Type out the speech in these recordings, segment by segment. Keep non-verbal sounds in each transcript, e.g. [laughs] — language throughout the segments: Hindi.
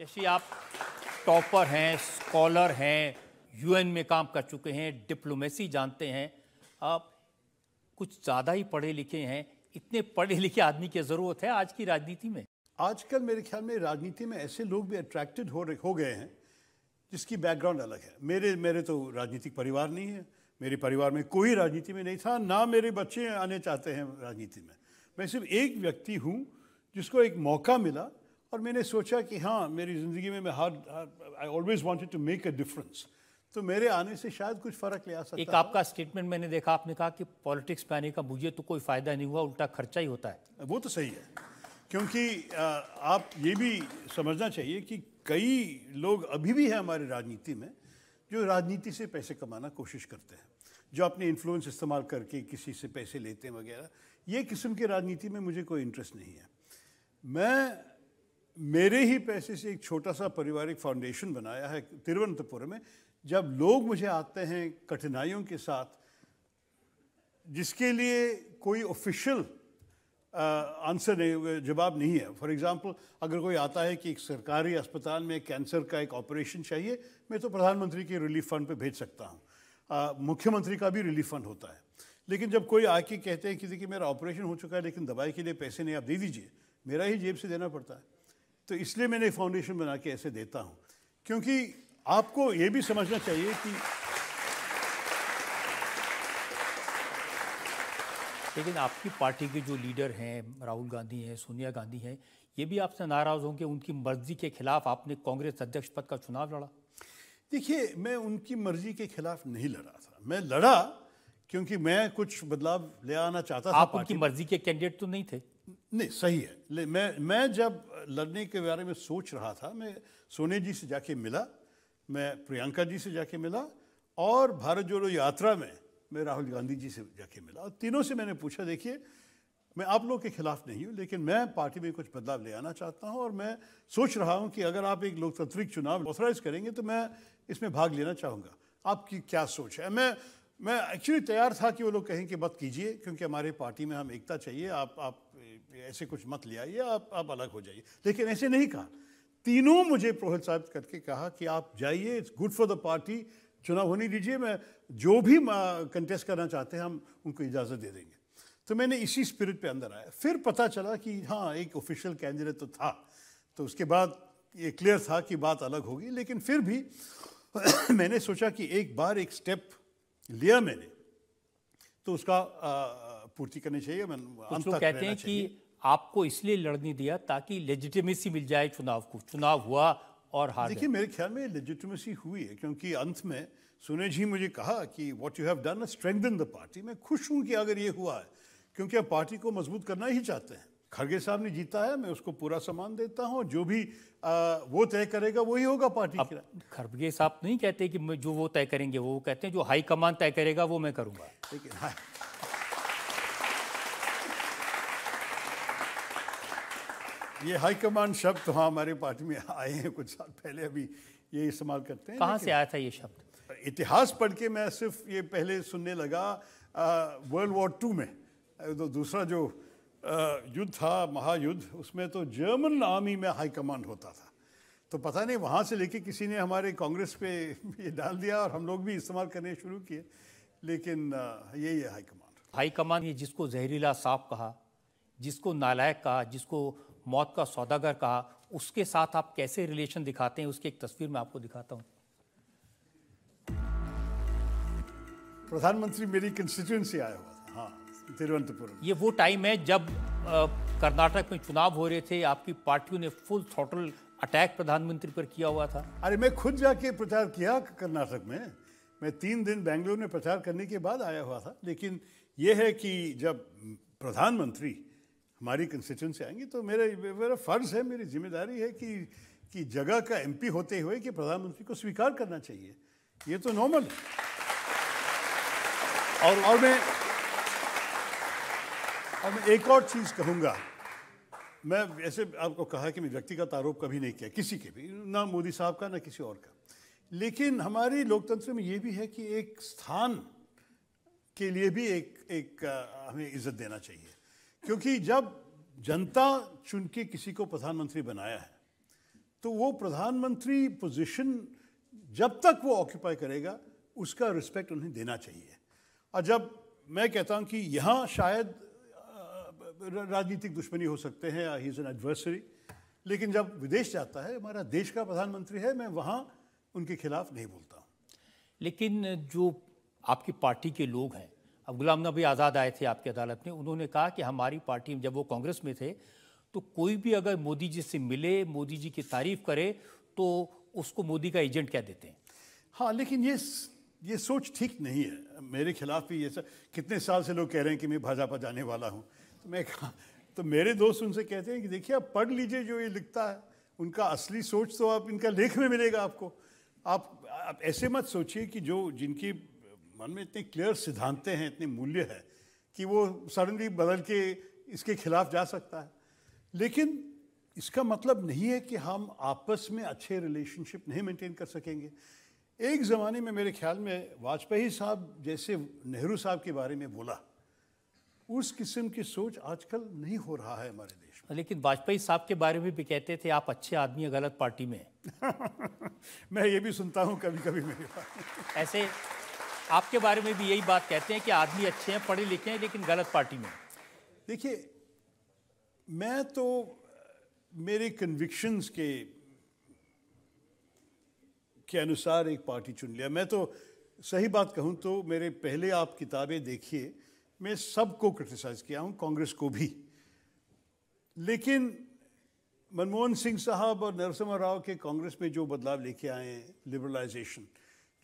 जैसे आप टॉपर हैं स्कॉलर हैं यूएन में काम कर चुके हैं डिप्लोमेसी जानते हैं आप कुछ ज़्यादा ही पढ़े लिखे हैं इतने पढ़े लिखे आदमी की ज़रूरत है आज की राजनीति में आजकल मेरे ख्याल में राजनीति में ऐसे लोग भी अट्रैक्टेड हो हो गए हैं जिसकी बैकग्राउंड अलग है मेरे मेरे तो राजनीतिक परिवार नहीं है मेरे परिवार में कोई राजनीति में नहीं था ना मेरे बच्चे आने चाहते हैं राजनीति में मैं सिर्फ एक व्यक्ति हूँ जिसको एक मौका मिला और मैंने सोचा कि हाँ मेरी ज़िंदगी में मैं हर I always wanted to make a difference तो मेरे आने से शायद कुछ फ़र्क ले आ सकता एक आपका स्टेटमेंट मैंने देखा आपने कहा कि पॉलिटिक्स में आने का मुझे तो कोई फ़ायदा नहीं हुआ उल्टा खर्चा ही होता है वो तो सही है क्योंकि आप ये भी समझना चाहिए कि कई लोग अभी भी हैं हमारे राजनीति में जो राजनीति से पैसे कमाना कोशिश करते हैं जो अपने इन्फ्लुएंस इस्तेमाल करके किसी से पैसे लेते हैं वगैरह ये किस्म की राजनीति में मुझे कोई इंटरेस्ट नहीं है मैं मेरे ही पैसे से एक छोटा सा पारिवारिक फाउंडेशन बनाया है तिरुवनंतपुरम में जब लोग मुझे आते हैं कठिनाइयों के साथ जिसके लिए कोई ऑफिशियल आंसर नहीं जवाब नहीं है फॉर एग्जांपल अगर कोई आता है कि एक सरकारी अस्पताल में कैंसर का एक ऑपरेशन चाहिए मैं तो प्रधानमंत्री के रिलीफ फंड पे भेज सकता हूँ मुख्यमंत्री का भी रिलीफ फंड होता है लेकिन जब कोई आके कहते हैं कि देखिए मेरा ऑपरेशन हो चुका है लेकिन दवाई के लिए पैसे नहीं आप दे दीजिए मेरा ही जेब से देना पड़ता है तो इसलिए मैंने एक फाउंडेशन बना के ऐसे देता हूँ क्योंकि आपको ये भी समझना चाहिए कि लेकिन आपकी पार्टी के जो लीडर हैं राहुल गांधी हैं सोनिया गांधी हैं ये भी आपसे नाराज़ होंगे उनकी मर्जी के खिलाफ आपने कांग्रेस अध्यक्ष पद का चुनाव लड़ा देखिए मैं उनकी मर्जी के खिलाफ नहीं लड़ा था मैं लड़ा क्योंकि मैं कुछ बदलाव ले आना चाहता था आप उनकी मर्जी के कैंडिडेट तो नहीं थे नहीं सही है मैं मैं जब लड़ने के बारे में सोच रहा था मैं सोने जी से जाके मिला मैं प्रियंका जी से जाके मिला और भारत जोड़ो यात्रा में मैं राहुल गांधी जी से जाके मिला और तीनों से मैंने पूछा देखिए मैं आप लोगों के खिलाफ नहीं हूँ लेकिन मैं पार्टी में कुछ बदलाव ले आना चाहता हूँ और मैं सोच रहा हूँ कि अगर आप एक लोकतांत्रिक चुनाव ऑथराइज करेंगे तो मैं इसमें भाग लेना चाहूँगा आपकी क्या सोच है मैं मैं एक्चुअली तैयार था कि वो लोग कहें कि मत कीजिए क्योंकि हमारे पार्टी में हम एकता चाहिए आप आप ऐसे कुछ मत ले आइए आप आप अलग हो जाइए लेकिन ऐसे नहीं कहा तीनों मुझे प्रोहित साहब करके कहा कि आप जाइए it's good for the party चुनाव होने दीजिए मैं जो भी कंटेस्ट करना चाहते हैं हम उनको इजाज़त दे देंगे तो मैंने इसी स्पिरिट पे अंदर आया फिर पता चला कि हाँ एक ऑफिशियल कैंडिडेट तो था तो उसके बाद ये क्लियर था कि बात अलग होगी लेकिन फिर भी [clears throat] मैंने सोचा कि एक बार एक स्टेप लिया मैंने तो उसका पूर्ति करनी चाहिए मैं कुछ तक कहते हैं कि आपको इसलिए लड़ने दिया ताकि लेजिटिमेसी मिल जाए चुनाव को चुनाव हुआ और हार देखिए मेरे ख्याल में लेजिटिमेसी हुई है क्योंकि अंत में सुने जी मुझे कहा कि what you have done strengthen the party मैं खुश हूँ कि अगर ये हुआ है क्योंकि आप पार्टी को मजबूत करना ही चाहते हैं खड़गे साहब ने जीता है मैं उसको पूरा सम्मान देता हूँ जो भी आ, वो तय करेगा वही होगा पार्टी अब खड़गे साहब नहीं कहते कि जो वो तय करेंगे वो कहते हैं जो हाई कमान तय करेगा वो मैं करूँगा ठीक है ये हाई शब्द तो हाँ हमारे पार्टी में आए हैं कुछ साल पहले अभी ये इस्तेमाल करते हैं कहाँ से आया था ये शब्द इतिहास पढ़ के मैं सिर्फ ये पहले सुनने लगा वर्ल्ड वॉर टू में तो दूसरा जो युद्ध था महायुद्ध उसमें तो जर्मन आर्मी में हाई कमांड होता था तो पता नहीं वहाँ से लेके किसी ने हमारे कांग्रेस पे [laughs] ये डाल दिया और हम लोग भी इस्तेमाल करने शुरू किए लेकिन यही है हाई कमांड हाई कमांड ये जिसको जहरीला सांप कहा जिसको नालायक कहा जिसको मौत का सौदागर कहा उसके साथ आप कैसे रिलेशन दिखाते हैं उसकी एक तस्वीर मैं आपको दिखाता हूँ प्रधानमंत्री मेरी कंस्टिट्यूंसी आया हुआ था हाँ तिरुवनंतपुरम ये वो टाइम है जब कर्नाटक में चुनाव हो रहे थे आपकी पार्टियों ने फुल थ्रोटल अटैक प्रधानमंत्री पर किया हुआ था अरे मैं खुद जाके प्रचार किया कर्नाटक में मैं तीन दिन बेंगलुरु में प्रचार करने के बाद आया हुआ था लेकिन ये है कि जब प्रधानमंत्री हमारी कंस्टिट्यूंसी आएंगे तो मेरा मेरा फ़र्ज़ है मेरी जिम्मेदारी है कि कि जगह का एमपी होते हुए कि प्रधानमंत्री को स्वीकार करना चाहिए ये तो नॉर्मल है और और मैं और मैं एक और चीज़ कहूँगा मैं ऐसे आपको कहा कि मैं व्यक्तिगत आरोप कभी नहीं किया किसी के भी ना मोदी साहब का ना किसी और का लेकिन हमारे लोकतंत्र में ये भी है कि एक स्थान के लिए भी एक एक हमें इज्जत देना चाहिए क्योंकि जब जनता चुन के किसी को प्रधानमंत्री बनाया है तो वो प्रधानमंत्री पोजीशन जब तक वो ऑक्यूपाई करेगा उसका रिस्पेक्ट उन्हें देना चाहिए और जब मैं कहता हूँ कि यहाँ शायद राजनीतिक दुश्मनी हो सकते हैं ही इज़ एन एडवर्सरी लेकिन जब विदेश जाता है हमारा देश का प्रधानमंत्री है मैं वहाँ उनके खिलाफ नहीं बोलता हूँ लेकिन जो आपकी पार्टी के लोग हैं अब गुलाम नबी आज़ाद आए थे आपकी अदालत में उन्होंने कहा कि हमारी पार्टी जब वो कांग्रेस में थे तो कोई भी अगर मोदी जी से मिले मोदी जी की तारीफ करे तो उसको मोदी का एजेंट क्या देते हैं हाँ लेकिन ये ये सोच ठीक नहीं है मेरे खिलाफ भी ये सब कितने साल से लोग कह रहे हैं कि मैं भाजपा जाने वाला हूँ तो मैं कहा तो मेरे दोस्त उनसे कहते हैं कि देखिए आप पढ़ लीजिए जो ये लिखता है उनका असली सोच तो आप इनका लेख में मिलेगा आपको आप, आप ऐसे मत सोचिए कि जो जिनकी मन में इतने क्लियर सिद्धांतें हैं इतने मूल्य हैं कि वो सडनली बदल के इसके खिलाफ जा सकता है लेकिन इसका मतलब नहीं है कि हम आपस में अच्छे रिलेशनशिप नहीं मेंटेन कर सकेंगे एक ज़माने में मेरे ख्याल में वाजपेयी साहब जैसे नेहरू साहब के बारे में बोला उस किस्म की सोच आजकल नहीं हो रहा है हमारे देश में लेकिन वाजपेयी साहब के बारे में भी कहते थे आप अच्छे आदमी हैं गलत पार्टी में [laughs] मैं ये भी सुनता हूँ कभी कभी मेरे ऐसे आपके बारे में भी यही बात कहते हैं कि आदमी अच्छे हैं पढ़े लिखे हैं लेकिन गलत पार्टी में देखिए मैं तो मेरे कन्विक्शंस के के अनुसार एक पार्टी चुन लिया मैं तो सही बात कहूँ तो मेरे पहले आप किताबें देखिए મે સબકો ક્રિટિસાઈઝ કિયા હું કોંગ્રેસ કો ભી લેકિન મનમોહન સિંહ સાહબ ઓર નરસિમા રાવ કે કોંગ્રેસ મે જો બદલાવ લેકે આએ લિબરાલાઈઝેશન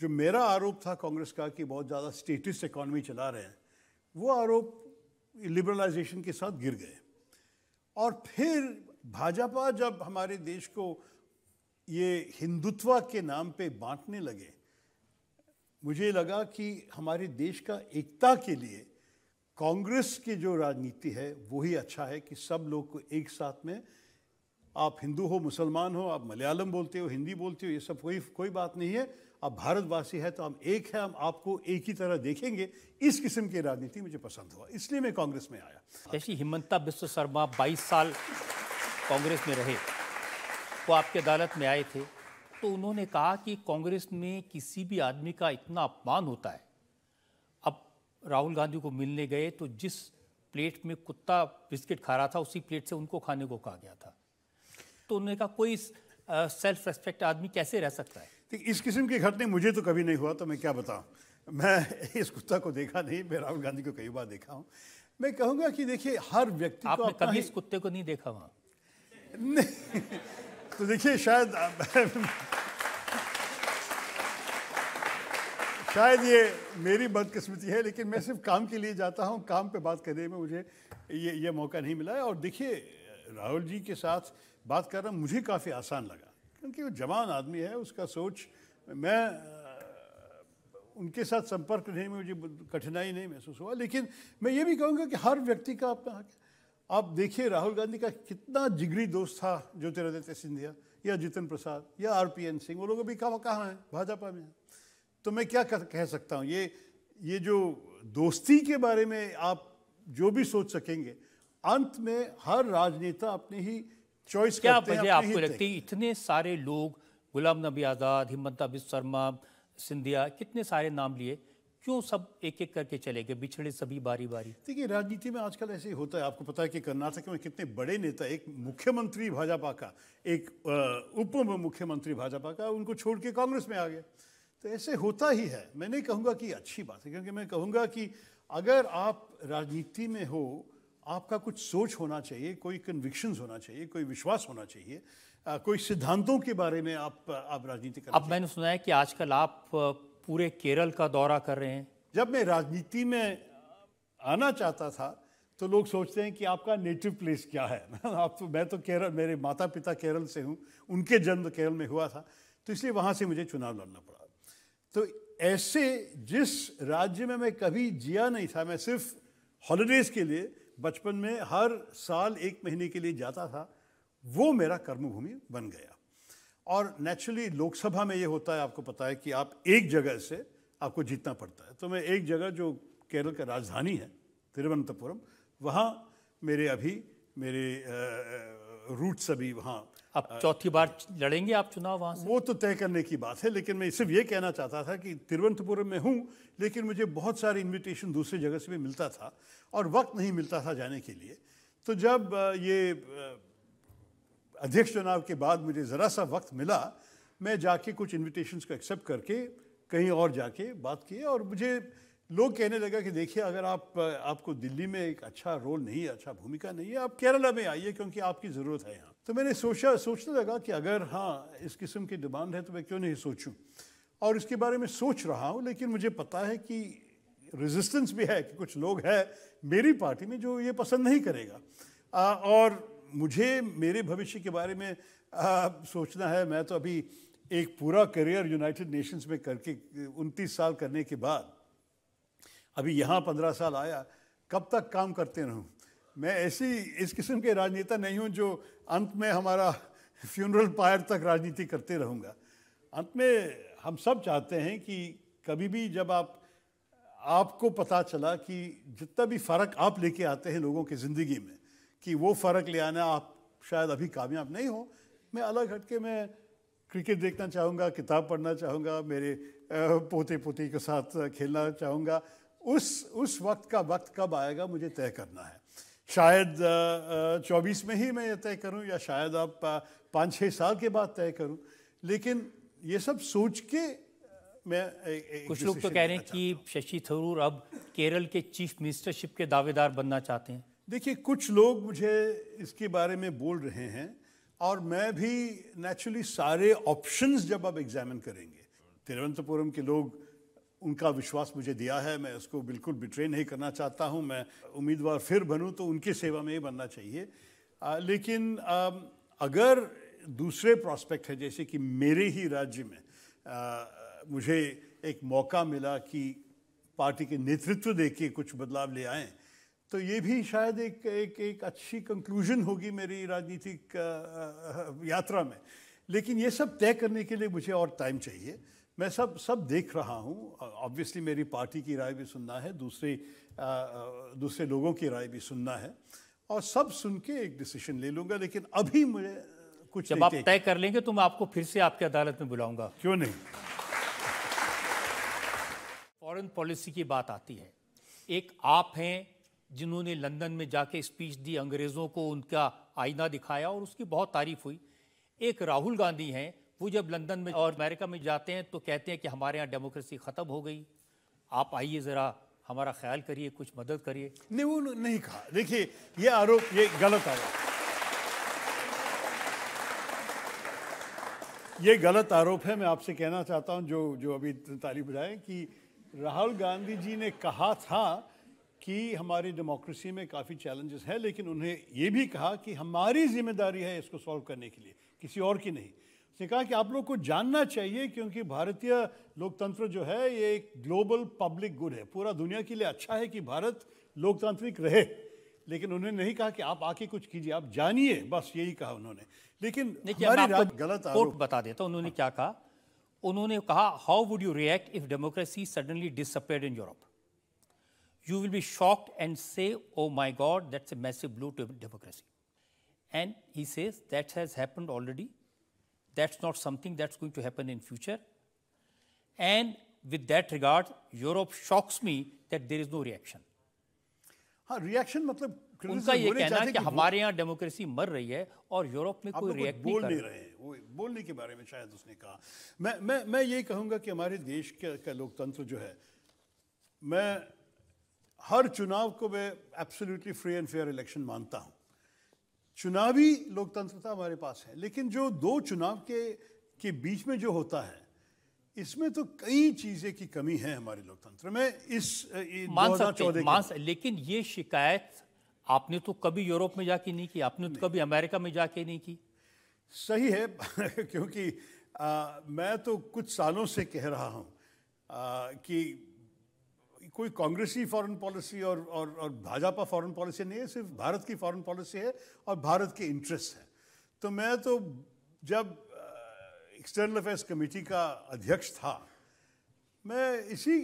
જો મેરા આરોપ થા કોંગ્રેસ કા કે બહોત જ્યાદા સ્ટેટિસ્ટ ઇકોનોમી ચલા રહે વો આરોપ લિબરાલાઈઝેશન કે સાથ ગિર ગયે ઓર ફિર ભાજપ પા જબ હમારે દેશ કો ય હિન્દુત્વ કે નામ પે બાંટને લગે મુજે લગા કે હમારે દેશ કા એકતા કે લિયે कांग्रेस की जो राजनीति है वही अच्छा है कि सब लोग को एक साथ में आप हिंदू हो मुसलमान हो आप मलयालम बोलते हो हिंदी बोलते हो ये सब कोई कोई बात नहीं है आप भारतवासी है तो हम एक हैं हम आपको एक ही तरह देखेंगे इस किस्म की राजनीति मुझे पसंद हुआ इसलिए मैं कांग्रेस में आया जैसे हिमंता बिश्व शर्मा बाईस साल कांग्रेस में रहे वो आपकी अदालत में आए थे तो उन्होंने कहा कि कांग्रेस में किसी भी आदमी का इतना अपमान होता है राहुल गांधी को मिलने गए तो जिस प्लेट में कुत्ता बिस्किट खा रहा था उसी प्लेट से उनको खाने को कहा गया था तो उन्होंने कहा कोई सेल्फ रेस्पेक्ट आदमी कैसे रह सकता है इस किस्म की घटने मुझे तो कभी नहीं हुआ तो मैं क्या बताऊं मैं [laughs] इस कुत्ता को देखा नहीं मैं राहुल गांधी को कई बार देखा हूं मैं कहूंगा कि देखिए हर व्यक्ति आपने को कभी इस कुत्ते को नहीं देखा वहां नहीं [laughs] तो देखिए शायद शायद ये मेरी बदकिस्मती है लेकिन मैं सिर्फ काम के लिए जाता हूँ काम पे बात करने में मुझे ये ये मौका नहीं मिला और देखिए राहुल जी के साथ बात करना मुझे काफ़ी आसान लगा क्योंकि वो जवान आदमी है उसका सोच मैं उनके साथ संपर्क रहने में मुझे कठिनाई नहीं महसूस हुआ लेकिन मैं ये भी कहूँगा कि हर व्यक्ति का अपना हक आप देखिए राहुल गांधी का कितना जिगरी दोस्त था ज्योतिरादित्य सिंधिया या जितिन प्रसाद या आर पी एन सिंह वो लोग अभी कहाँ कहाँ हैं भाजपा में तो मैं क्या कह सकता हूँ ये ये जो दोस्ती के बारे में आप जो भी सोच सकेंगे अंत में हर राजनेता अपने ही चॉइस क्या करते हैं आपको लगती है इतने सारे लोग गुलाम नबी आज़ाद हिम्मत अबिद शर्मा सिंधिया कितने सारे नाम लिए क्यों सब एक एक करके चले गए बिछड़े सभी बारी बारी देखिए राजनीति में आजकल ऐसे ही होता है आपको पता है कि कर्नाटक में कितने बड़े नेता एक मुख्यमंत्री भाजपा का एक उप मुख्यमंत्री भाजपा का उनको छोड़ के कांग्रेस में आ गया तो ऐसे होता ही है मैं नहीं कहूँगा कि अच्छी बात है क्योंकि मैं कहूँगा कि अगर आप राजनीति में हो आपका कुछ सोच होना चाहिए कोई कन्विक्शंस होना चाहिए कोई विश्वास होना चाहिए आ, कोई सिद्धांतों के बारे में आप आप राजनीति कर अब मैंने सुना है कि आजकल आप पूरे केरल का दौरा कर रहे हैं जब मैं राजनीति में आना चाहता था तो लोग सोचते हैं कि आपका नेटिव प्लेस क्या है [laughs] आप तो मैं तो केरल मेरे माता पिता केरल से हूँ उनके जन्म केरल में हुआ था तो इसलिए वहाँ से मुझे चुनाव लड़ना पड़ा तो ऐसे जिस राज्य में मैं कभी जिया नहीं था मैं सिर्फ हॉलीडेज़ के लिए बचपन में हर साल एक महीने के लिए जाता था वो मेरा कर्मभूमि बन गया और नेचुरली लोकसभा में ये होता है आपको पता है कि आप एक जगह से आपको जीतना पड़ता है तो मैं एक जगह जो केरल का राजधानी है तिरुवनंतपुरम वहाँ मेरे अभी मेरे रूट्स अभी वहाँ अब चौथी बार लड़ेंगे आप चुनाव वहाँ वो तो तय करने की बात है लेकिन मैं सिर्फ ये कहना चाहता था कि तिरुवनंतपुरम में हूँ लेकिन मुझे बहुत सारे इनविटेशन दूसरी जगह से भी मिलता था और वक्त नहीं मिलता था जाने के लिए तो जब ये अध्यक्ष चुनाव के बाद मुझे ज़रा सा वक्त मिला मैं जाके कुछ इन्विटेशन को एक्सेप्ट करके कहीं और जाके बात की और मुझे लोग कहने लगा कि देखिए अगर आप आपको दिल्ली में एक अच्छा रोल नहीं अच्छा भूमिका नहीं है आप केरला में आइए क्योंकि आपकी ज़रूरत है यहाँ तो मैंने सोचा सोचने लगा कि अगर हाँ इस किस्म की डिमांड है तो मैं क्यों नहीं सोचूं और इसके बारे में सोच रहा हूँ लेकिन मुझे पता है कि रेजिस्टेंस भी है कि कुछ लोग हैं मेरी पार्टी में जो ये पसंद नहीं करेगा आ, और मुझे मेरे भविष्य के बारे में आ, सोचना है मैं तो अभी एक पूरा करियर यूनाइटेड नेशंस में करके उनतीस साल करने के बाद अभी यहाँ पंद्रह साल आया कब तक काम करते रहूँ मैं ऐसी इस किस्म के राजनेता नहीं हूँ जो अंत में हमारा फ्यूनरल पायर तक राजनीति करते रहूँगा अंत में हम सब चाहते हैं कि कभी भी जब आप आपको पता चला कि जितना भी फ़र्क आप लेके आते हैं लोगों की ज़िंदगी में कि वो फ़र्क ले आना आप शायद अभी कामयाब नहीं हो मैं अलग हटके मैं क्रिकेट देखना चाहूँगा किताब पढ़ना चाहूँगा मेरे पोते पोती के साथ खेलना चाहूँगा उस उस वक्त का वक्त कब आएगा मुझे तय करना है शायद चौबीस में ही मैं ये तय करूं या शायद आप पाँच छः साल के बाद तय करूं लेकिन ये सब सोच के मैं एक कुछ लोग तो कह रहे हैं कि शशि थरूर अब केरल के चीफ मिनिस्टरशिप के दावेदार बनना चाहते हैं देखिए कुछ लोग मुझे इसके बारे में बोल रहे हैं और मैं भी नेचुरली सारे ऑप्शंस जब आप एग्जामिन करेंगे तिरुवनंतपुरम के लोग उनका विश्वास मुझे दिया है मैं इसको बिल्कुल बिट्रे नहीं करना चाहता हूँ मैं उम्मीदवार फिर बनूँ तो उनकी सेवा में ही बनना चाहिए आ, लेकिन आ, अगर दूसरे प्रॉस्पेक्ट है जैसे कि मेरे ही राज्य में आ, मुझे एक मौका मिला कि पार्टी के नेतृत्व दे के कुछ बदलाव ले आएँ तो ये भी शायद एक एक एक अच्छी कंक्लूजन होगी मेरी राजनीतिक यात्रा में लेकिन ये सब तय करने के लिए मुझे और टाइम चाहिए मैं सब सब देख रहा हूँ ऑब्वियसली मेरी पार्टी की राय भी सुनना है दूसरे आ, दूसरे लोगों की राय भी सुनना है और सब सुन के एक डिसीजन ले लूँगा लेकिन अभी मुझे कुछ जब आप तय कर लेंगे तो मैं आपको फिर से आपकी अदालत में बुलाऊंगा क्यों नहीं फॉरेन पॉलिसी की बात आती है एक आप हैं जिन्होंने लंदन में जाके स्पीच दी अंग्रेज़ों को उनका आईना दिखाया और उसकी बहुत तारीफ हुई एक राहुल गांधी हैं वो जब लंदन में और अमेरिका में जाते हैं तो कहते हैं कि हमारे यहाँ डेमोक्रेसी ख़त्म हो गई आप आइए ज़रा हमारा ख्याल करिए कुछ मदद करिए नहीं वो नहीं कहा देखिए ये आरोप ये गलत आरोप ये गलत आरोप है मैं आपसे कहना चाहता हूँ जो जो अभी तारीफ बजाए कि राहुल गांधी जी ने कहा था कि हमारी डेमोक्रेसी में काफ़ी चैलेंजेस हैं लेकिन उन्हें ये भी कहा कि हमारी जिम्मेदारी है इसको सॉल्व करने के लिए किसी और की नहीं उसने कहा कि आप लोग को जानना चाहिए क्योंकि भारतीय लोकतंत्र जो है ये एक ग्लोबल पब्लिक गुड है पूरा दुनिया के लिए अच्छा है कि भारत लोकतांत्रिक रहे लेकिन उन्होंने नहीं कहा कि आप आके कुछ कीजिए आप जानिए बस यही कहा उन्होंने लेकिन हमारी गलत आरोप बता देता उन्होंने हाँ। क्या कहा उन्होंने कहा how would you react if democracy suddenly disappear in Europe you will be shocked and say oh my God that's a massive blow to democracy and he says that has happened already That's not something that's going to happen in future. And with that regard, Europe shocks me that there is no reaction. हाँ रिएक्शन मतलब उनका ये कहना कि, कि हमारे यहाँ डेमोक्रेसी मर रही है और यूरोप में कोई रिएक्ट बोल नहीं, नहीं रहे वो बोलने के बारे में शायद उसने कहा मैं मैं मैं यही कहूँगा कि हमारे देश के, का लोकतंत्र जो है मैं हर चुनाव को मैं absolutely free and fair election मानता हूँ चुनावी लोकतंत्रता हमारे पास है लेकिन जो दो चुनाव के के बीच में जो होता है इसमें तो कई चीजें की कमी है हमारे लोकतंत्र में इस मान सकते मान लेकिन ये शिकायत आपने तो कभी यूरोप में जाके नहीं की आपने तो कभी अमेरिका में जाके नहीं की सही है [laughs] क्योंकि आ, मैं तो कुछ सालों से कह रहा हूँ कि कोई कांग्रेसी फॉरेन पॉलिसी और और और भाजपा फॉरेन पॉलिसी नहीं है सिर्फ भारत की फॉरेन पॉलिसी है और भारत के इंटरेस्ट हैं तो मैं तो जब एक्सटर्नल अफेयर्स कमेटी का अध्यक्ष था मैं इसी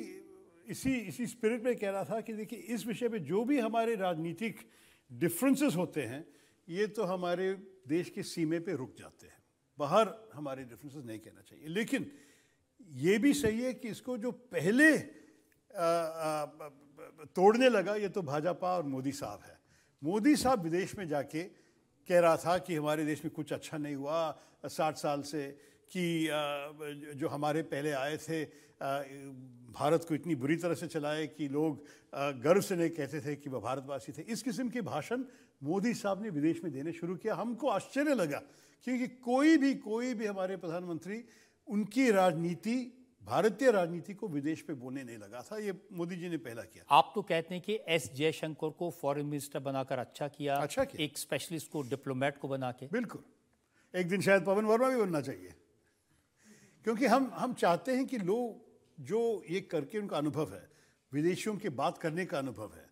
इसी इसी स्पिरिट में कह रहा था कि देखिए इस विषय पे जो भी हमारे राजनीतिक डिफरेंसेस होते हैं ये तो हमारे देश के सीमे पे रुक जाते हैं बाहर हमारे डिफरेंसेस नहीं कहना चाहिए लेकिन ये भी सही है कि इसको जो पहले तोड़ने लगा ये तो भाजपा और मोदी साहब है मोदी साहब विदेश में जाके कह रहा था कि हमारे देश में कुछ अच्छा नहीं हुआ साठ साल से कि जो हमारे पहले आए थे भारत को इतनी बुरी तरह से चलाए कि लोग गर्व से नहीं कहते थे कि वह भारतवासी थे इस किस्म के भाषण मोदी साहब ने विदेश में देने शुरू किया हमको आश्चर्य लगा क्योंकि कोई भी कोई भी हमारे प्रधानमंत्री उनकी राजनीति भारतीय राजनीति को विदेश पे बोने नहीं लगा था ये मोदी जी ने पहला किया आप तो कहते हैं कि एस जयशंकर को फॉरेन मिनिस्टर बनाकर अच्छा किया अच्छा किया एक स्पेशलिस्ट को डिप्लोमेट को बना के बिल्कुल एक दिन शायद पवन वर्मा भी बनना चाहिए क्योंकि हम हम चाहते हैं कि लोग जो ये करके उनका अनुभव है विदेशियों के बात करने का अनुभव है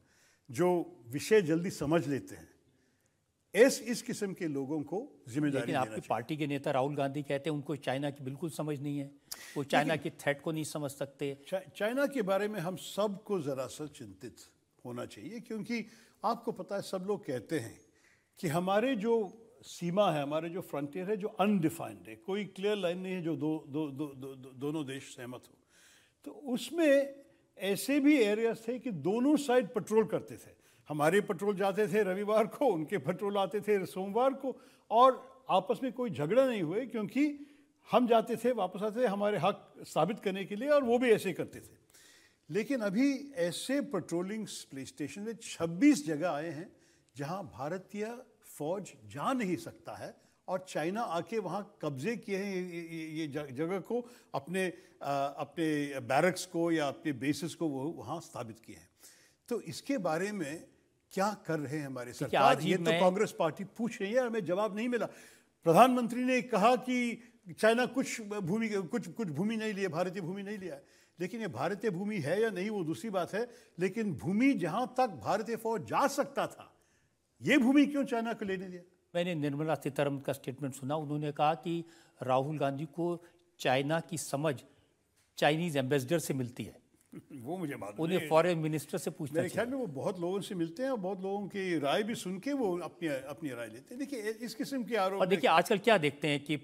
जो विषय जल्दी समझ लेते हैं इस इस किस्म के लोगों को जिम्मेदारी लेकिन आपकी पार्टी के नेता राहुल गांधी कहते हैं उनको चाइना की बिल्कुल समझ नहीं है वो चाइना की थ्रेट को नहीं समझ सकते चा, चाइना के बारे में हम सबको ज़रा सा चिंतित होना चाहिए क्योंकि आपको पता है सब लोग कहते हैं कि हमारे जो सीमा है हमारे जो फ्रंटियर है जो अनडिफाइंड है कोई क्लियर लाइन नहीं है जो दो दो, दो, दो, दो दोनों देश सहमत हो तो उसमें ऐसे भी एरियाज थे कि दोनों साइड पेट्रोल करते थे हमारे पेट्रोल जाते थे रविवार को उनके पेट्रोल आते थे सोमवार को और आपस में कोई झगड़ा नहीं हुए क्योंकि हम जाते थे वापस आते थे हमारे हक साबित करने के लिए और वो भी ऐसे करते थे लेकिन अभी ऐसे पेट्रोलिंग प्ले स्टेशन में 26 जगह आए हैं जहां भारतीय फौज जा नहीं सकता है और चाइना आके वहाँ कब्जे किए हैं ये जगह को अपने आ, अपने बैरक्स को या अपने बेसिस को वो वहाँ स्थापित किए हैं तो इसके बारे में क्या कर रहे हैं हमारे सरकार ये तो कांग्रेस पार्टी पूछ रही है हमें जवाब नहीं मिला प्रधानमंत्री ने कहा कि चाइना कुछ भूमि कुछ कुछ भूमि नहीं लिया भारतीय भूमि नहीं लिया है लेकिन ये भारतीय भूमि है या नहीं वो दूसरी बात है लेकिन भूमि जहां तक भारतीय फौज जा सकता था ये भूमि क्यों चाइना को लेने दिया मैंने निर्मला सीतारमन का स्टेटमेंट सुना उन्होंने कहा कि राहुल गांधी को चाइना की समझ चाइनीज एम्बेसडर से मिलती है [laughs] वो मुझे मालूम उन्हें फॉरेन मिनिस्टर से पूछना मेरे ख्याल में वो बहुत लोगों से मिलते हैं और बहुत लोगों की राय भी सुन के वो अपनी अपनी राय लेते हैं देखिए इस किस्म के आरोप और देखिए आजकल क्या देखते हैं कि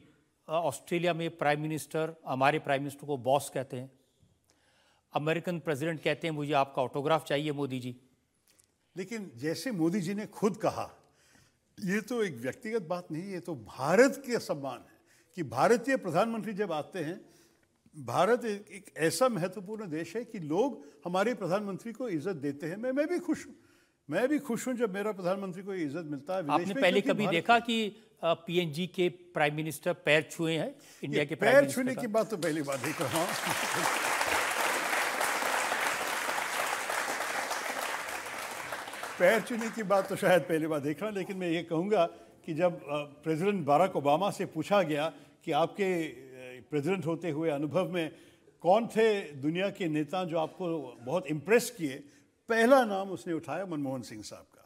ऑस्ट्रेलिया में प्राइम मिनिस्टर हमारे प्राइम मिनिस्टर को बॉस कहते हैं अमेरिकन प्रेसिडेंट कहते हैं मुझे आपका ऑटोग्राफ चाहिए मोदी जी लेकिन जैसे मोदी जी ने खुद कहा ये तो एक व्यक्तिगत बात नहीं ये तो भारत के सम्मान है कि भारतीय प्रधानमंत्री जब आते हैं भारत एक ऐसा महत्वपूर्ण देश है कि लोग हमारे प्रधानमंत्री को इज्जत देते हैं मैं मैं भी खुश हूँ मैं भी खुश हूँ जब मेरा प्रधानमंत्री को इज्जत मिलता है आपने पहले कभी देखा कि पीएनजी के प्राइम मिनिस्टर पैर छुए हैं इंडिया के पैर छूने की बात तो पहली बात देख रहा तो हूँ पैर छूने की बात तो शायद पहली बार देख रहा लेकिन मैं ये कहूँगा कि जब प्रेसिडेंट बाराक ओबामा से पूछा गया कि आपके प्रेसिडेंट होते हुए अनुभव में कौन थे दुनिया के नेता जो आपको बहुत इम्प्रेस किए पहला नाम उसने उठाया मनमोहन सिंह साहब का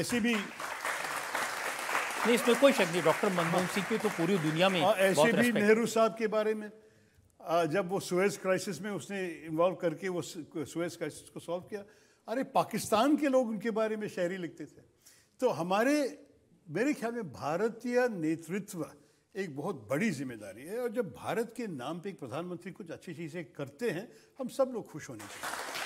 ऐसी भी नहीं इसमें कोई शक नहीं डॉक्टर मनमोहन हाँ। सिंह की तो पूरी दुनिया में हाँ, ऐसे भी नेहरू साहब के बारे में जब वो सुएज क्राइसिस में उसने इन्वॉल्व करके वो सुएज क्राइसिस को सॉल्व किया अरे पाकिस्तान के लोग उनके बारे में शहरी लिखते थे तो हमारे मेरे ख्याल में भारतीय नेतृत्व एक बहुत बड़ी जिम्मेदारी है और जब भारत के नाम पे एक प्रधानमंत्री कुछ अच्छी चीज़ें करते हैं हम सब लोग खुश होने चाहिए